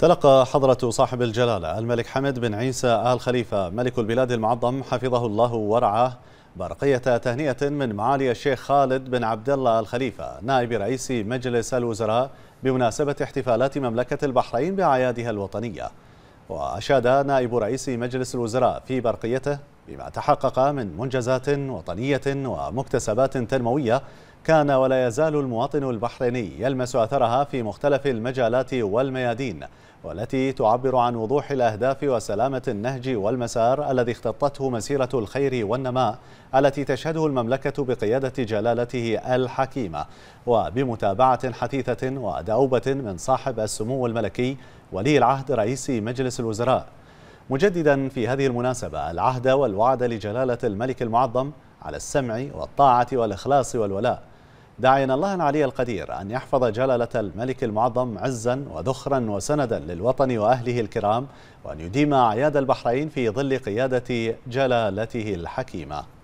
تلقى حضرة صاحب الجلالة الملك حمد بن عيسى آل خليفة ملك البلاد المعظم حفظه الله ورعاه برقية تهنئة من معالي الشيخ خالد بن عبد الله الخليفة نائب رئيس مجلس الوزراء بمناسبة احتفالات مملكة البحرين بأعيادها الوطنية وأشاد نائب رئيس مجلس الوزراء في برقيته بما تحقق من منجزات وطنية ومكتسبات تنموية كان ولا يزال المواطن البحريني يلمس أثرها في مختلف المجالات والميادين والتي تعبر عن وضوح الأهداف وسلامة النهج والمسار الذي اختطته مسيرة الخير والنماء التي تشهده المملكة بقيادة جلالته الحكيمة وبمتابعة حثيثة ودؤوبة من صاحب السمو الملكي ولي العهد رئيس مجلس الوزراء مجددا في هذه المناسبة العهد والوعد لجلالة الملك المعظم على السمع والطاعة والإخلاص والولاء داعيا الله العلي القدير أن يحفظ جلالة الملك المعظم عزا وذخرا وسندا للوطن وأهله الكرام وأن يديم أعياد البحرين في ظل قيادة جلالته الحكيمة